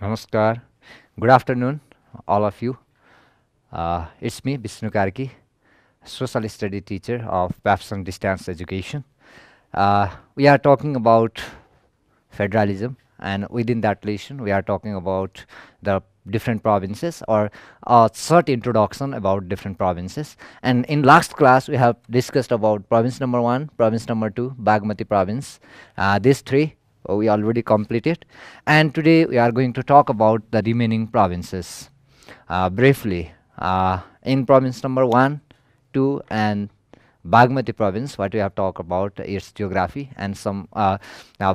Namaskar. Good afternoon, all of you. Uh, it's me, Vishnu Karki, social study teacher of Babson Distance Education. Uh, we are talking about federalism, and within that lesson, we are talking about the different provinces or a short introduction about different provinces. And in last class, we have discussed about province number one, province number two, Bagmati province. Uh, these three uh, we already completed and today we are going to talk about the remaining provinces uh, briefly uh, in province number 1 2 and Bagmati province what we have talked about its geography and some uh,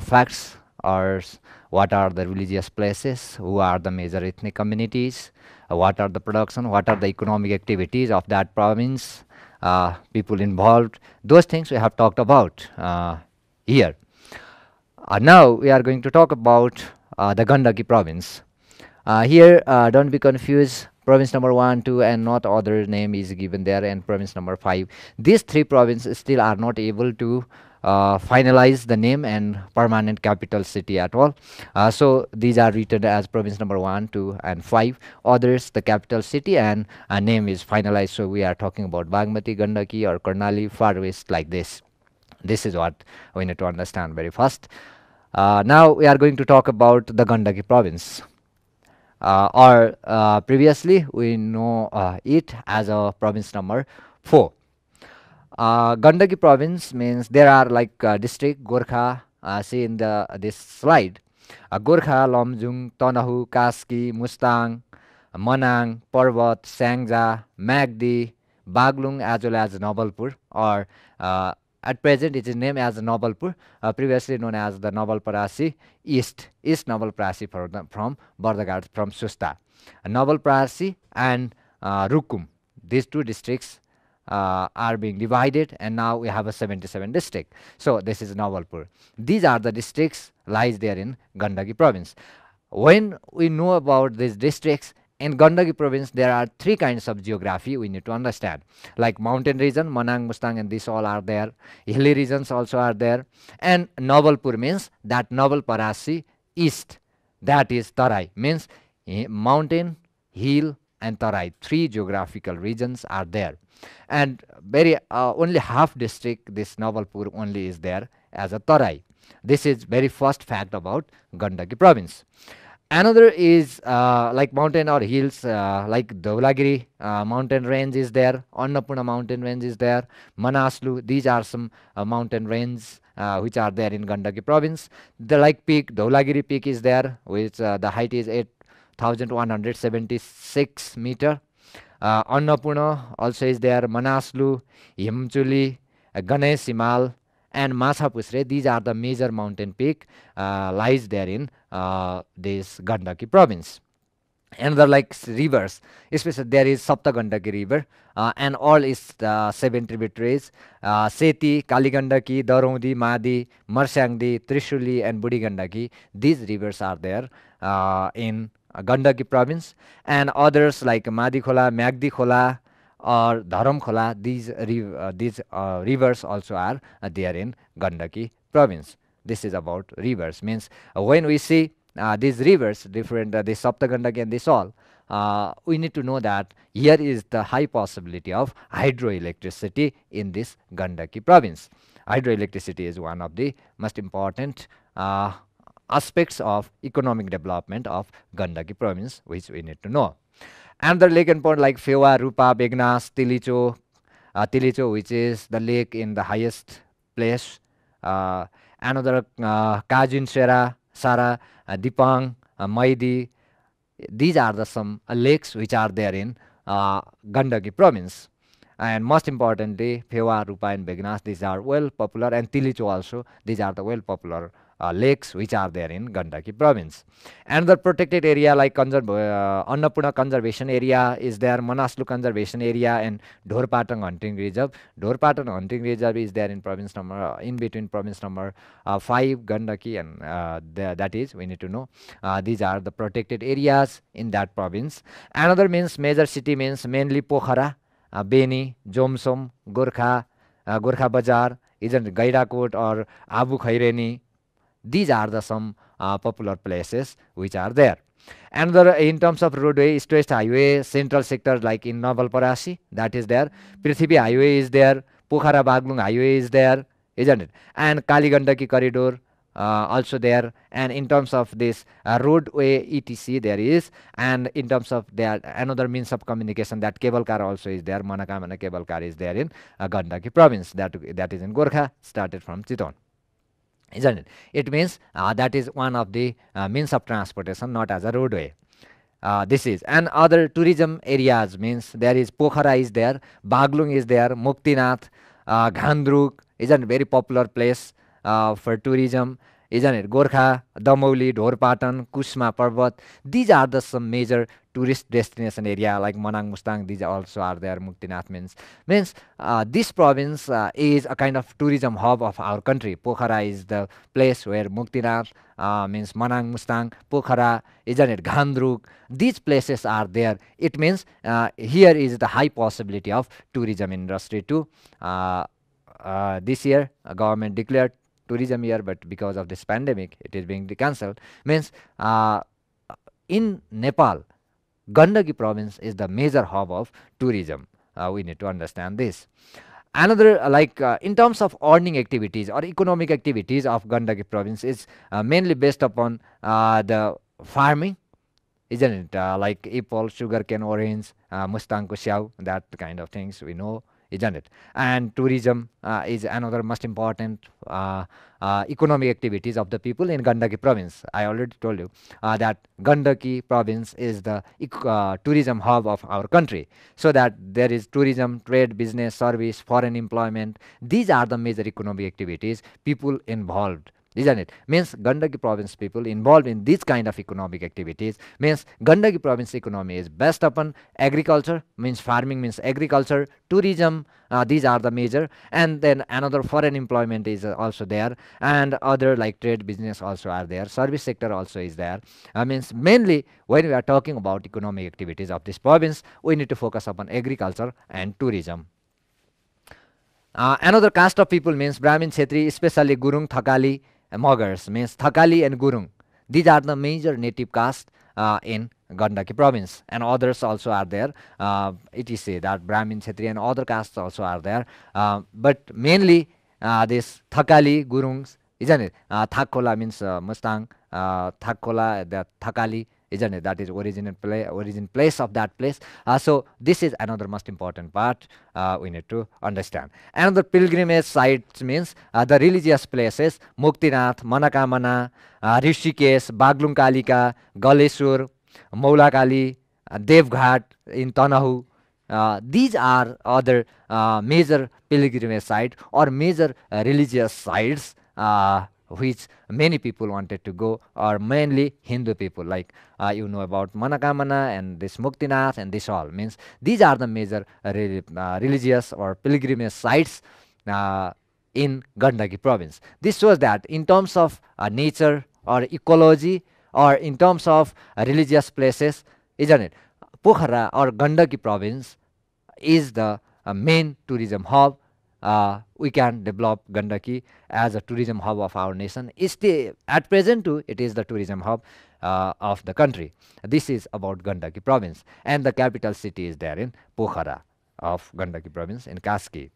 facts or what are the religious places who are the major ethnic communities uh, what are the production what are the economic activities of that province uh, people involved those things we have talked about here uh, now we are going to talk about uh, the Gandaki province. Uh, here, uh, don't be confused. Province number one, two, and not other name is given there, and province number five. These three provinces still are not able to uh, finalize the name and permanent capital city at all. Uh, so these are written as province number one, two, and five. Others, the capital city and a name is finalized. So we are talking about Bagmati, Gandaki, or Karnali, far west like this. This is what we need to understand very fast. Uh, now we are going to talk about the Gandaki province. Uh, or uh, previously we know uh, it as a province number 4. Uh, Gandaki province means there are like uh, district Gorkha see in the this slide. Gorkha, Lomjung, Tonahu, Kaski, Mustang, Manang, Parvat, Sangja, Magdi, Baglung as well as Nobalpur or uh, at present, it is named as Nobalpur, uh, previously known as the Nobalparasi East, East Nobalparasi from, from from Susta. Uh, Nobalparasi and uh, Rukum, these two districts uh, are being divided and now we have a 77 district. So this is Nawalpur. These are the districts lies there in Gandaki province. When we know about these districts, in Gandaki province, there are three kinds of geography we need to understand. Like mountain region, Manang, Mustang, and this all are there. Hilly regions also are there. And Nawalpur means that Novel Parasi east, that is Tarai, means mountain, hill, and Tarai. Three geographical regions are there. And very uh, only half district, this Nawalpur only is there as a Tarai. This is very first fact about Gandaki province. another is uh, like mountain or hills uh, like Dhaulagiri uh, mountain range is there, Annapurna mountain range is there, Manaslu. These are some mountain ranges which are there in Gandaki province. The like peak, Dhaulagiri peak is there, which the height is 8,176 meter. Annapurna also is there, Manaslu, Himchuli, Ganesh Himal, and Machapusre. These are the major mountain peak lies there in this Gandaki province. Another like rivers, especially there is Saptagandaki river and all its seven tributaries, Seti, Kaligandaki, Darondi, Madi, Marsangdi, Trishuli and Budigandaki. These rivers are there in Gandaki province and others like Madi Khola, Magdi Khola, or Dharamkhola, these, uh, these uh, rivers also are uh, there in Gandaki province. This is about rivers, means when we see these rivers, different, uh, the Saptagandaki and this all, uh, we need to know that here is the high possibility of hydroelectricity in this Gandaki province. Hydroelectricity is one of the most important uh, aspects of economic development of Gandaki province which we need to know. another lake and pond like Fewa, Rupa, Begnas, Tilicho, Tilicho, which is the lake in the highest place. another uh, Kajin Sera, Sara, Dipang, Maidi. These are the some lakes which are there in uh, Gandaki province. And most importantly, Fewa, Rupa, and Begnas, these are well popular, and Tilicho also, these are the well popular lakes which are there in Gandaki province. Another protected area like conserv Annapurna conservation area is there, Manaslu conservation area and Dhorpatang hunting reserve. Dhorpatang hunting reserve is there in province number, in between province number 5 Gandaki and that is we need to know. these are the protected areas in that province. Another means major city means mainly Pokhara, Beni, Jomsom, Gorkha, Gorkha Bazar, either Gairakot or Abu Khaireni, these are the some uh, popular places which are there another uh, in terms of roadway east west highway central sectors like in Novalparasi that is there Prithibi highway is there Pukhara Baglung highway is there isn't it and Kaligandaki corridor uh, also there and in terms of this uh, roadway etc there is and in terms of that another means of communication that cable car also is there Manakamana cable car is there in uh, Gandaki province that that is in Gorkha started from Chiton isn't it? It means uh, that is one of the uh, means of transportation, not as a roadway. Uh, this is and other tourism areas means there is Pokhara is there, Baglung is there, Muktinath, uh, Ghandruk is a very popular place uh, for tourism इजन Gorkha Damauli Dhorpatan Kusma Parbat these are the some major tourist destination area like Manang Mustang these also are there Muktinath means means this province is a kind of tourism hub of our country Pokhara is the place where Muktinath means Manang Mustang Pokhara isn't it Ghandruk these places are there it means here is the high possibility of tourism industry to this year government declare tourism year but because of this pandemic it is being cancelled means uh, in Nepal Gandaki province is the major hub of tourism uh, we need to understand this another uh, like uh, in terms of earning activities or economic activities of Gandaki province is uh, mainly based upon uh, the farming isn't it uh, like apple sugarcane orange uh, mustang xiao that kind of things we know isn't it? And tourism uh, is another most important uh, uh, economic activities of the people in Gandaki province. I already told you uh, that Gandaki province is the uh, tourism hub of our country. So that there is tourism, trade, business, service, foreign employment. These are the major economic activities, people involved isn't it? Means Gandaki province people involved in these kind of economic activities means Gandaki province economy is based upon agriculture, means farming means agriculture, tourism, uh, these are the major and then another foreign employment is uh, also there and other like trade business also are there, service sector also is there. Uh, means mainly when we are talking about economic activities of this province, we need to focus upon agriculture and tourism. Uh, another caste of people means Brahmin, Kshetri, especially Gurung, Thakali, Moggers means Thakali and Gurung. These are the major native castes in Gandaki province and others also are there. it is said that Brahmin, Kshetri and other castes also are there. but mainly this Thakali, Gurungs, isn't it? means Mustang, uh, Thakola, the Thakali isn't it? That is origin, pla origin place of that place. Uh, so this is another most important part uh, we need to understand. Another pilgrimage sites means uh, the religious places, Muktinath, Manakamana, uh, Rishikesh, Kalika, Galesur, Maulakali, uh, Devghat in Tanahu. Uh, these are other uh, major pilgrimage sites or major uh, religious sites uh, which many people wanted to go are mainly Hindu people like uh, you know about Manakamana and this Muktinath and this all means these are the major uh, uh religious or pilgrimage sites uh, in Gandaki province. This shows that in terms of uh, nature or ecology or in terms of uh, religious places isn't it Pokhara or Gandaki province is the main tourism hub uh, we can develop Gandaki as a tourism hub of our nation. The, at present too, it is the tourism hub uh, of the country. This is about Gandaki province and the capital city is there in Pokhara of Gandaki province in Kaski.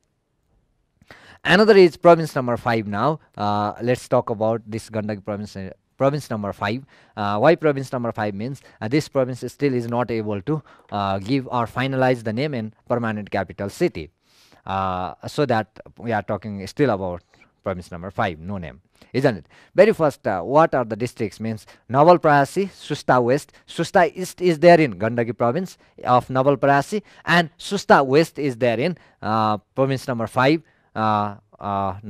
Another is province number 5 now. Uh, let's talk about this Gandaki province uh, province number 5. Uh, why province number 5 means uh, this province still is not able to uh, give or finalize the name in permanent capital city. so that we are talking still about premise number 5 no name isn't it very first uh, what are the districts means Nawal Prayasi Susta West Susta East is there in Gandaki province of Nawal Prayasi and Susta West is there in uh, province number 5 uh,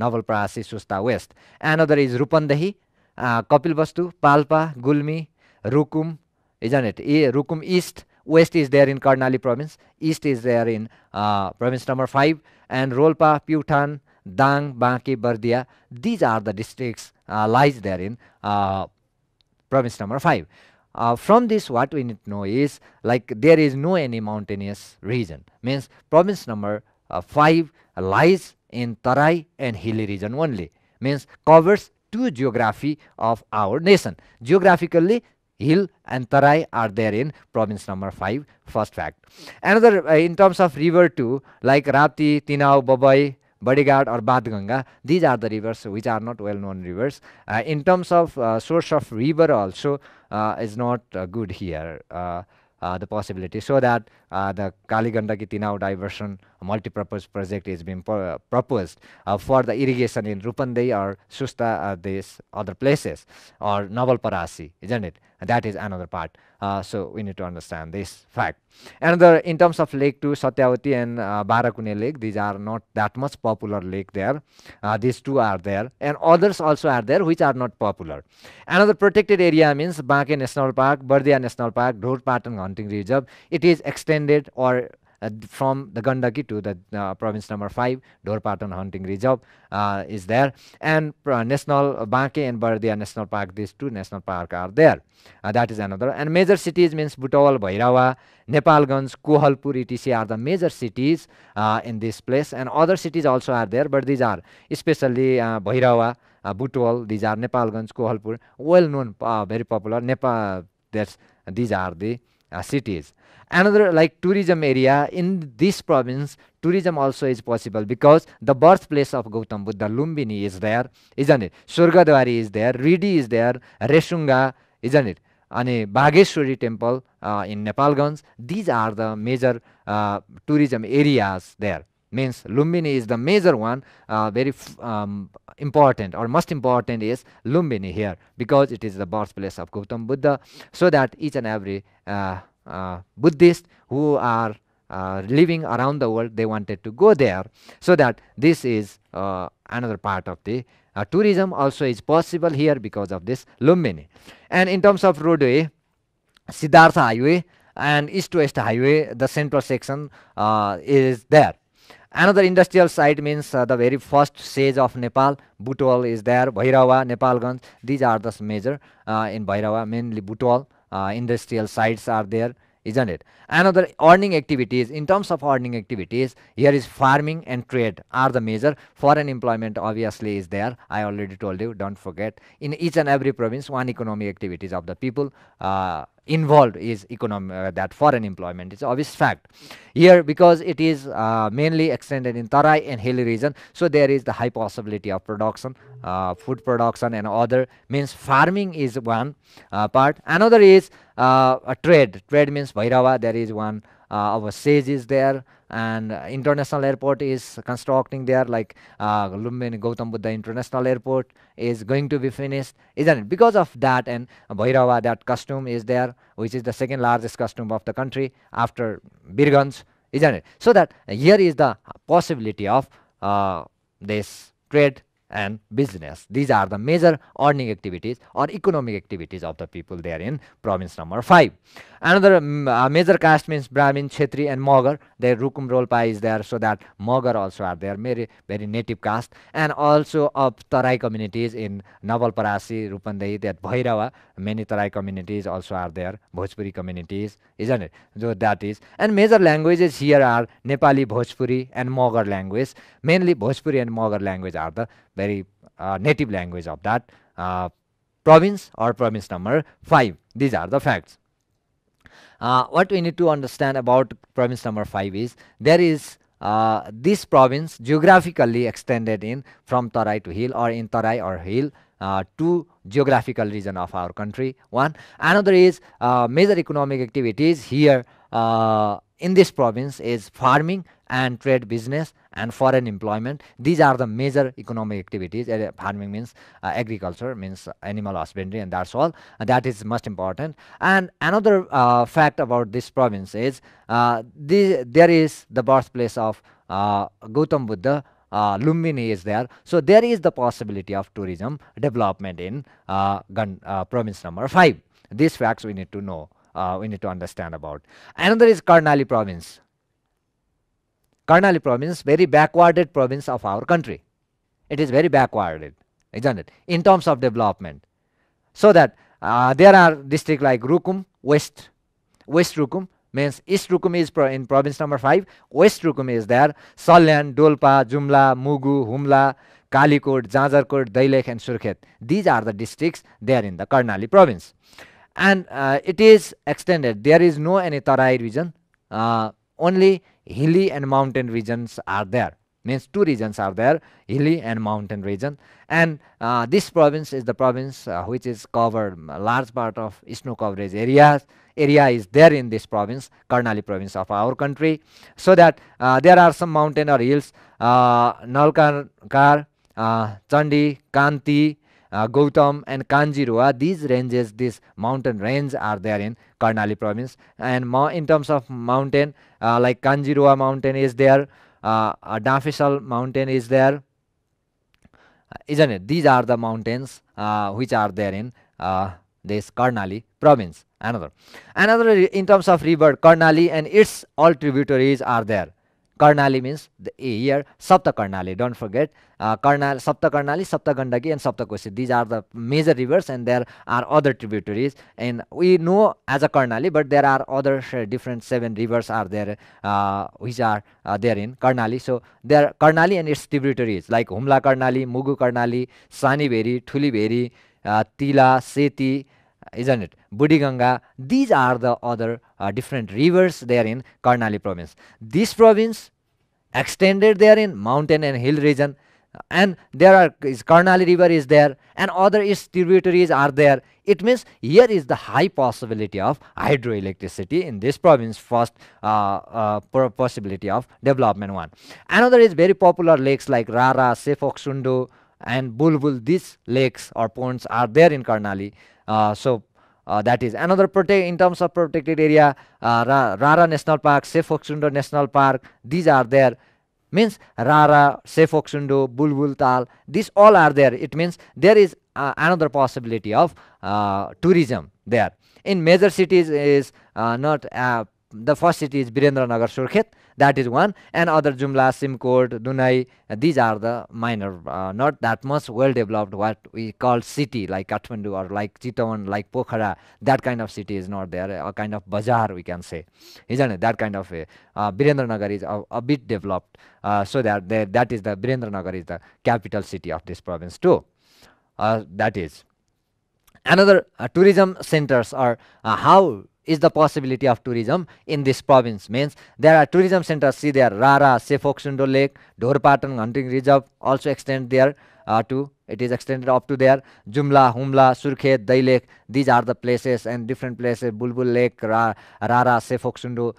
Nawal Prayasi Susta West another is Rupandahi uh, Kapilvastu Palpa Gulmi Rukum isn't it e, Rukum East West is there in Karnali province, East is there in uh, province number 5, and Rolpa, Putan, Dang, Banki, Bardia, these are the districts uh, lies there in uh, province number 5. Uh, from this what we need to know is like there is no any mountainous region means province number uh, 5 lies in Tarai and hilly region only means covers two geography of our nation. Geographically hill and Tarai are there in province number 5 first fact another uh, in terms of river too like Rapti, Tinau, Babai Bodyguard or Badganga these are the rivers which are not well known rivers uh, in terms of uh, source of river also uh, is not uh, good here uh, the possibility so that uh, the Kaligandaki Tinau Diversion Multipurpose Project is being uh, proposed uh, for the irrigation in Rupandei or Susta, uh, these other places, or Parasi, isn't it? And that is another part. Uh, so we need to understand this fact. Another, in terms of Lake 2, Satyavati and uh, Barakune Lake, these are not that much popular lake there. Uh, these two are there, and others also are there which are not popular. Another protected area means Banke National Park, Bardia National Park, Dhot Patan Hunting Reserve. It is extended extended or uh, from the Gandaki to the uh, province number 5, Dorpatan Hunting Reserve uh, is there. And National Banke and Bardia National Park, these two national parks are there. that is another. And major cities means Butawal, Bhairawa, Nepalganj, Kohalpur, etc. are the major cities in this place. And other cities also are there, but these are especially uh, Bhairawa, Butawal, these are Nepalganj, Kohalpur, well known, very popular. Nepal, that's, these are the cities. Another, like tourism area in this province, tourism also is possible because the birthplace of Gautam Buddha, Lumbini, is there, isn't it? Surgadwari is there, Ridi is there, Resunga, isn't it? अनि Bageshwari in Nepalgans. These are the major major tourism areas there means Lumbini is the major one uh, very um, important or most important is Lumbini here because it is the birthplace of Gautam Buddha so that each and every uh, uh, Buddhist who are uh, living around the world they wanted to go there so that this is uh, another part of the uh, tourism also is possible here because of this Lumbini and in terms of roadway Siddhartha highway and east west highway the central section is there Another industrial site means uh, the very first stage of Nepal. Butwal is there, Bhairawa, Nepalganj. These are the major uh, in Bhairawa, mainly Butwal. Uh, industrial sites are there, isn't it? Another earning activities, in terms of earning activities, here is farming and trade are the major. Foreign employment obviously is there. I already told you, don't forget. In each and every province, one economic activities of the people uh, involved is economic uh, that foreign employment it's obvious fact here because it is uh, mainly extended in Tarai and hilly region so there is the high possibility of production uh, food production and other means farming is one uh, part another is uh, a trade trade means Bhairava there is one uh, our sage is there and uh, international airport is constructing there like uh, Lumbini Gautam Buddha International Airport is going to be finished isn't it because of that and Bhairava that costume is there which is the second largest costume of the country after Birgans, isn't it so that uh, here is the possibility of uh, this trade and business these are the major earning activities or economic activities of the people there in province number 5 Another mm, uh, major caste means Brahmin, Kshetri and Mogar. Their Rukum Rolpa is there so that Mogar also are there, very, very native caste. And also of Tarai communities in Navalparasi, Rupandehi, that Bhairawa, many Tarai communities also are there, Bhojpuri communities, isn't it? So that is. And major languages here are Nepali, Bhojpuri and Mogar language. Mainly Bhojpuri and Mogar language are the very uh, native language of that uh, province or province number 5. These are the facts. Uh, what we need to understand about province number 5 is there is uh, this province geographically extended in from Tarai to hill or in Tarai or hill uh, to geographical region of our country one another is uh, major economic activities here uh, in this province is farming and trade business and foreign employment these are the major economic activities uh, farming means uh, agriculture means animal husbandry and that's all and that is most important and another uh, fact about this province is uh, there is the birthplace of uh, Gautam Buddha uh, Lumbini is there. So there is the possibility of tourism development in uh, uh, province number 5. These facts we need to know, uh, we need to understand about. Another is Karnali province. Karnali province, very backwarded province of our country. It is very backwarded, isn't it, in terms of development. So that uh, there are districts like Rukum, West, West Rukum, means East Rukum is pro in province number 5, West Rukum is there, Salyan, Dolpa, Jumla, Mugu, Humla, Kalikot, Jajarkot, Dailek and Surkhet. These are the districts they are in the Karnali province. And uh, it is extended. There is no any Tarai region. Uh, only hilly and mountain regions are there means two regions are there hilly and mountain region and uh, this province is the province uh, which is covered a um, large part of snow coverage areas area is there in this province Karnali province of our country so that uh, there are some mountain or hills uh, Nalkar, uh, Chandi, Kanti, uh, Gautam and Kanjirwa. These ranges, this mountain range are there in Karnali province. And in terms of mountain, uh, like Kanjirwa mountain is there, uh, uh, Dafisal mountain is there, uh, isn't it? These are the mountains uh, which are there in uh, this Karnali province. Another, another in terms of river, Karnali and its all tributaries are there. Karnali means the, here Saptakarnali, Don't forget uh, Karnal, Karnali, Sapta Gandaki, and Sapta These are the major rivers, and there are other tributaries. And we know as a Karnali, but there are other different seven rivers are there, which are uh, there in Karnali. So there are Karnali and its tributaries like Humla Karnali, Mugu Karnali, Saniveri, Thuliveri, uh, Tila, Seti. isn't it? Budiganga, these are the other uh, different rivers there in Karnali province. This province extended there in mountain and hill region and there are is Karnali river is there and other its tributaries are there. It means here is the high possibility of hydroelectricity in this province first uh, uh, possibility of development one. Another is very popular lakes like Rara, Sefokshundo and bulbul these lakes or ponds are there in Karnali uh, so uh, that is another protect in terms of protected area uh, Rara National Park Safe Oxundo National Park these are there means Rara Safe Oxundo Bulbul Tal these all are there it means there is uh, another possibility of uh, tourism there in major cities is uh, not the first city is Birendranagar Surkhet, that is one, and other Jumla, Simkot, Dunai, these are the minor, uh, not that much well developed, what we call city, like Kathmandu or like Chitavan, like Pokhara, that kind of city is not there, a kind of bazaar we can say, isn't it? That kind of a uh, Birendranagar is a, a bit developed, uh, so that that is the Birendranagar is the capital city of this province too. Uh, that is another uh, tourism centers are uh, how is the possibility of tourism in this province. Means there are tourism centers, see there, Rara, Sefoksundo Lake, Dhorpatan Hunting Reserve also extend there uh, to, it is extended up to there, Jumla, Humla, Surkhet, Dai Lake, these are the places and different places, Bulbul Lake, Ra Rara, Sefoksundo,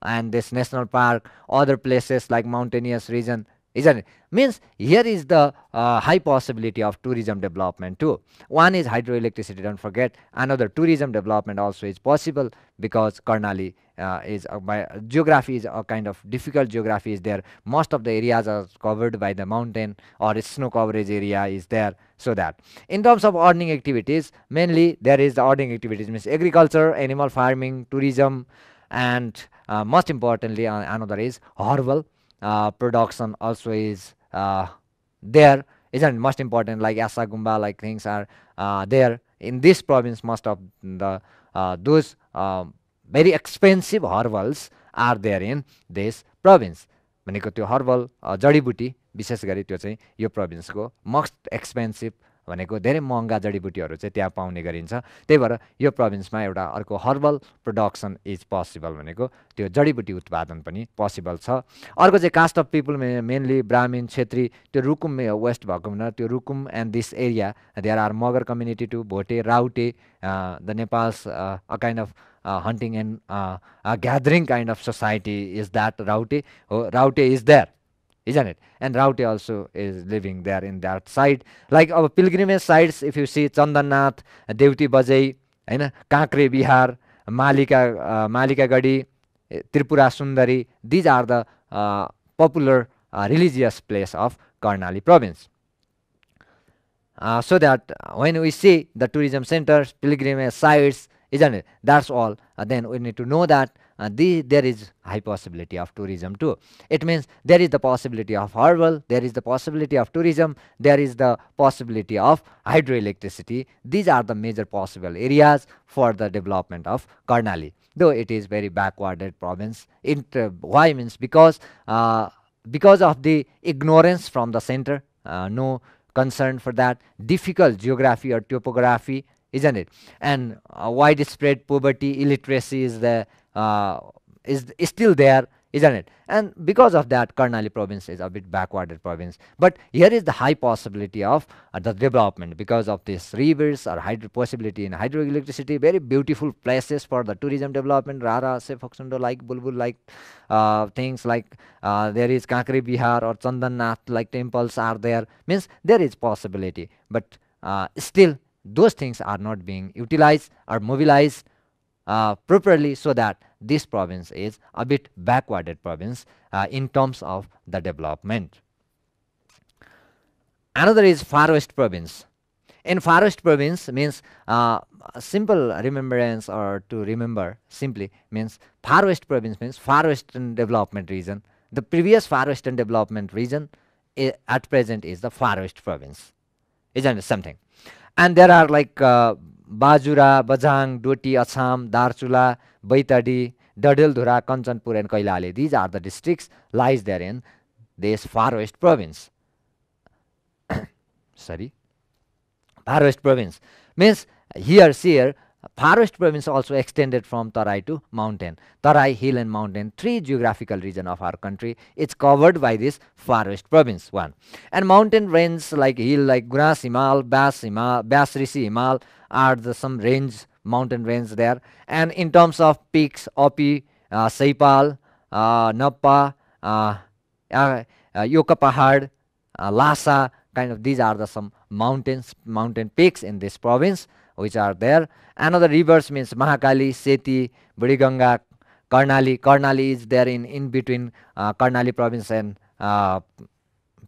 and this national park, other places like mountainous region, isn't it? Means here is the uh, high possibility of tourism development too. One is hydroelectricity, don't forget. Another tourism development also is possible because Karnali uh, is uh, by geography is a kind of difficult geography is there. Most of the areas are covered by the mountain or snow coverage area is there. So that in terms of earning activities, mainly there is the earning activities means agriculture, animal farming, tourism, and uh, most importantly uh, another is herbal. production also is uh, there isn't most important like Asa Gumba like things are uh, there in this province most of the those uh, very expensive herbals are there in देश province भनेको त्यो herbal जडीबुटी विशेष गरी त्यो चाहिँ यो प्रभिन्सको most expensive भनेको धेरै महँगा जडीबुटीहरू चाहिँ त्यहाँ पाउने गरिन्छ त्यही भएर यो प्रोभिन्समा एउटा अर्को हर्बल प्रोडक्सन इज पोसिबल भनेको त्यो जडीबुटी उत्पादन पनि पोसिबल छ अर्को चाहिँ caste of people mainly Brahmin Chhetri त्यो रुकुम वेस्ट भएको हुन त्यो Rukum and this area there are Magar community to Bhote Raute the Nepal's a kind of hunting and gathering kind of society is that Raute हो Raute is that isn't it? And Rauti also is living there in that site. Like our pilgrimage sites, if you see Chandanath, Devti Bajai, you know, Kankre Bihar, Malika, uh, Malika Gadi, eh, Tripura Sundari, these are the uh, popular uh, religious place of Karnali province. so that when we see the tourism centers, pilgrimage sites, isn't it that's all uh, then we need to know that uh, the, there is high possibility of tourism too it means there is the possibility of herbal there is the possibility of tourism there is the possibility of hydroelectricity these are the major possible areas for the development of karnali though it is very backwarded province uh, why means because uh, because of the ignorance from the center uh, no concern for that difficult geography or topography isn't it? And uh, widespread poverty, illiteracy is the uh, is, is still there, isn't it? And because of that, Karnali province is a bit backwarded province. But here is the high possibility of uh, the development because of these rivers or hydro possibility in hydroelectricity, very beautiful places for the tourism development, Rara, foxundo like, Bulbul like uh, things like uh, there is Kakri Bihar or Chandanath like temples are there. Means there is possibility. But uh, still those things are not being utilized or mobilized uh, properly so that this province is a bit backwarded province uh, in terms of the development. Another is Far West province. In Far West province means uh, simple remembrance or to remember simply means Far West province means Far Western development region. The previous Far Western development region eh, at present is the Far West province. Isn't it something? And there are like Bajura Bajhang Doti Achham Darchula Baitadi Dadeldhura Kanchanpur and Kailali these are the districts lies there in this far west province sorry far west province means here सियर Forest province also extended from Tarai to mountain. Tarai, hill and mountain, three geographical region of our country. It's covered by this forest province one. And mountain ranges like hill like Gunas Himal, Bas Himal, Rishi Himal are the some range, mountain range there. And in terms of peaks, Opi, uh, Saipal, uh, Nappa, uh, uh, uh Yoka Pahad, uh, Lhasa, kind of these are the some mountains, mountain peaks in this province which are there. Another rivers means Mahakali, Seti, Buriganga, Karnali. Karnali is there in, in between uh, Karnali province and uh,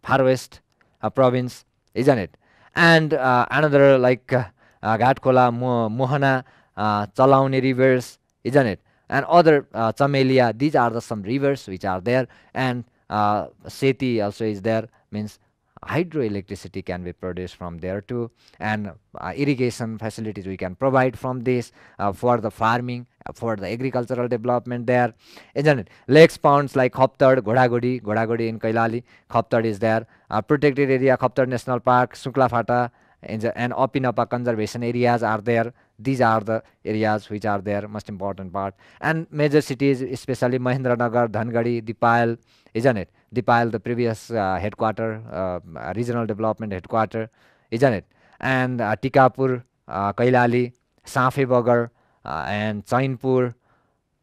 Far West uh, province, isn't it? And uh, another like uh, uh Ghatkola, Mohana, uh, Chalauni rivers, isn't it? And other uh, Chamelia, these are the some rivers which are there. And uh, Seti also is there, means hydroelectricity can be produced from there too and uh, irrigation facilities we can provide from this uh, for the farming uh, for the agricultural development there isn't it lakes ponds like khoptad ghoragodi ghoragodi in kailali khoptad is there uh, protected area khoptad national park suklafata and, and opinapa conservation areas are there these are the areas which are their most important part and major cities especially mahendranagar dhanagari dipal isn't it Dipal, the previous uh, headquarter, uh, uh, regional development headquarter, isn't it? And uh, Tikapur, uh, Kailali, Safebagar, uh, and Chainpur.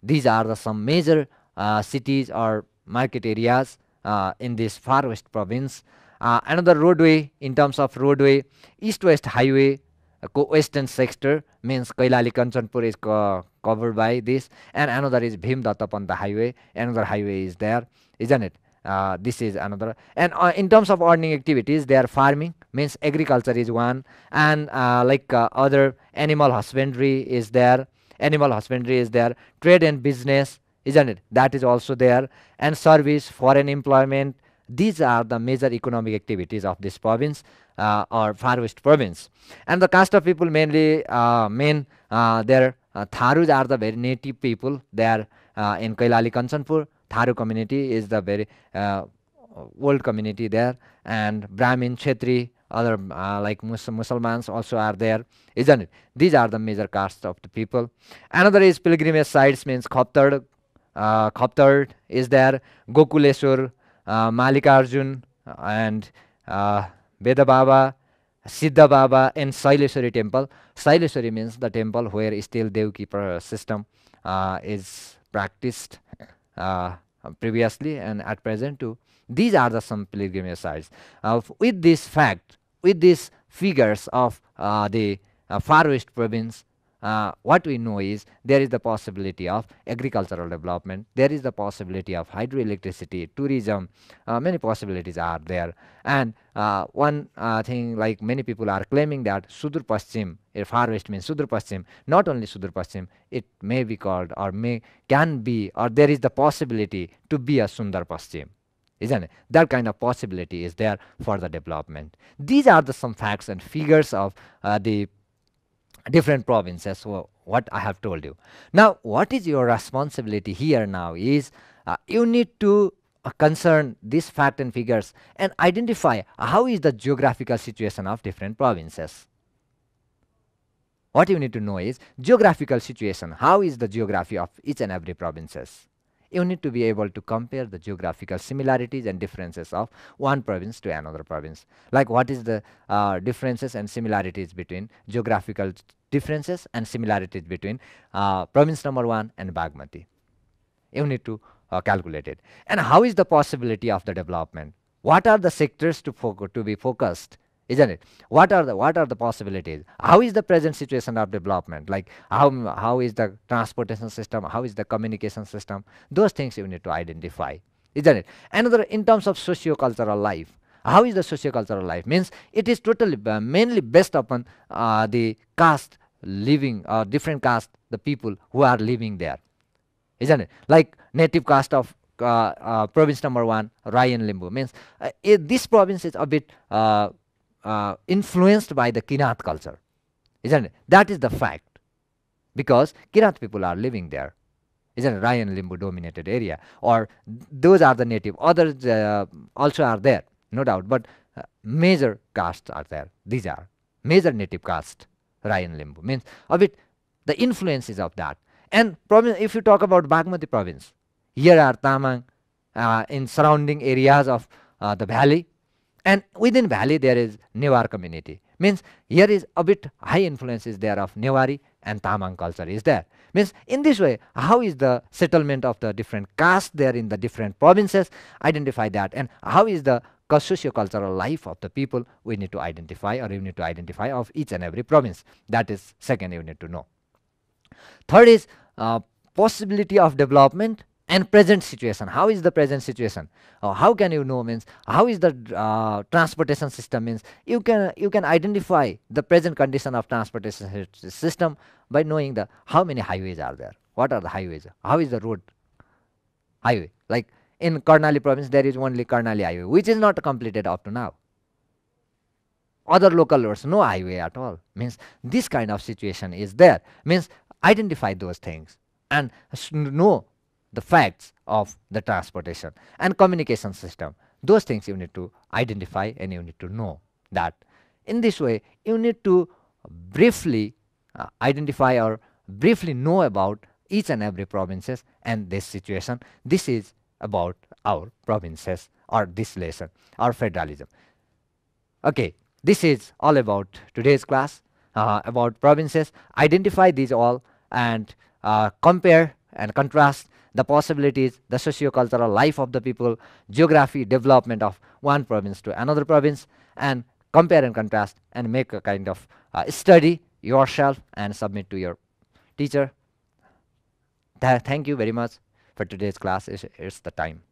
These are the some major uh, cities or market areas in this far west province. another roadway in terms of roadway, east-west highway, co western sector means Kailali Kanchanpur is co covered by this and another is Bhimdatta on the highway, another highway is there, isn't it? uh, this is another and uh, in terms of earning activities they are farming means agriculture is one and uh, like uh, other animal husbandry is there animal husbandry is there trade and business isn't it that is also there and service foreign employment these are the major economic activities of this province uh, or far west province and the caste of people mainly uh, uh, their uh, Tharus are the very native people they are uh, in Kailali Kanchanpur Tharu community is the very old community there, and Brahmin, Kshetri, other uh, like Muslims also are there, isn't it? These are the major castes of the people. Another is pilgrimage sites means Khaptar, uh, is there, Gokuleshwar, uh, Malikarjun, and uh, Veda Baba, Siddha Baba, and Saileshwari temple. Saileshwari means the temple where still Devki system uh, is practiced. Uh, Uh, previously and at present too. These are the some pilgrimage sites. Uh, with this fact, with these figures of uh, the Far West province uh, what we know is there is the possibility of agricultural development, there is the possibility of hydroelectricity, tourism, uh, many possibilities are there. And uh, one uh, thing like many people are claiming that Sudur Paschim, if far west means Sudur Paschim, not only Sudur Paschim, it may be called or may can be or there is the possibility to be a Sundar Paschim isn't it? That kind of possibility is there for the development. These are the some facts and figures of uh, the different provinces so what I have told you. Now what is your responsibility here now is uh, you need to uh, concern these fact and figures and identify how is the geographical situation of different provinces. What you need to know is geographical situation, how is the geography of each and every provinces you need to be able to compare the geographical similarities and differences of one province to another province. Like what is the uh, differences and similarities between geographical differences and similarities between uh, province number 1 and Bagmati. You need to uh, calculate it. And how is the possibility of the development? What are the sectors to, to be focused isn't it what are the what are the possibilities how is the present situation of development like how how is the transportation system how is the communication system those things you need to identify isn't it another in terms of socio-cultural life how is the socio-cultural life means it is totally uh, mainly based upon uh, the caste living or uh, different caste the people who are living there isn't it like native caste of uh, uh, province number one ryan limbu means it, uh, eh, this province is a bit uh, influenced by the Kinath culture, isn't it? That is the fact, because Kinath people are living there, isn't it? Ryan Limbu dominated area, or those are the native. Others uh, also are there, no doubt, but uh, major castes are there. These are major native castes. Ryan Limbu means of it, the influences of that. And if you talk about Bagmati province, here are Tamang uh, in surrounding areas of uh, the valley, and within valley there is Newar community. Means here is a bit high influence is there of Newari and Tamang culture is there. Means in this way, how is the settlement of the different castes there in the different provinces, identify that and how is the socio-cultural life of the people we need to identify or you need to identify of each and every province. That is second you need to know. Third is uh, possibility of development and present situation how is the present situation uh, how can you know means how is the uh, transportation system means you can you can identify the present condition of transportation system by knowing the how many highways are there what are the highways how is the road highway like in karnali province there is only karnali highway which is not completed up to now other local roads no highway at all means this kind of situation is there means identify those things and know the facts of the transportation and communication system. Those things you need to identify and you need to know that. In this way, you need to briefly uh, identify or briefly know about each and every provinces and this situation. This is about our provinces or this lesson or federalism. Okay, this is all about today's class uh, about provinces. Identify these all and uh, compare and contrast the possibilities, the socio-cultural life of the people, geography, development of one province to another province, and compare and contrast and make a kind of uh, study yourself and submit to your teacher. Th thank you very much for today's class. It's, it's the time.